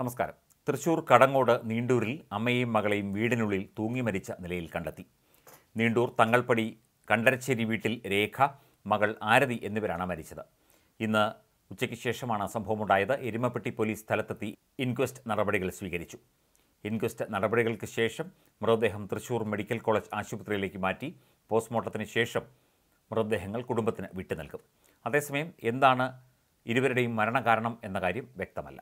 നമസ്കാരം തൃശൂർ കടങ്ങോട് നീണ്ടൂരിൽ അമ്മയെയും മകളെയും വീടിനുള്ളിൽ തൂങ്ങി മരിച്ച നിലയിൽ കണ്ടെത്തി നീണ്ടൂർ തങ്ങൾപ്പടി കണ്ടരച്ചേരി വീട്ടിൽ രേഖ മകൾ ആരതി എന്നിവരാണ് മരിച്ചത് ഇന്ന് ഉച്ചയ്ക്ക് ശേഷമാണ് സംഭവമുണ്ടായത് എരുമപ്പെട്ടി പോലീസ് സ്ഥലത്തെത്തി ഇൻക്വസ്റ്റ് നടപടികൾ സ്വീകരിച്ചു ഇൻക്വസ്റ്റ് നടപടികൾക്ക് ശേഷം മൃതദേഹം തൃശൂർ മെഡിക്കൽ കോളേജ് ആശുപത്രിയിലേക്ക് മാറ്റി പോസ്റ്റ്മോർട്ടത്തിന് ശേഷം മൃതദേഹങ്ങൾ കുടുംബത്തിന് വിട്ടു നൽകും അതേസമയം എന്താണ് ഇരുവരുടെയും മരണകാരണം എന്ന കാര്യം വ്യക്തമല്ല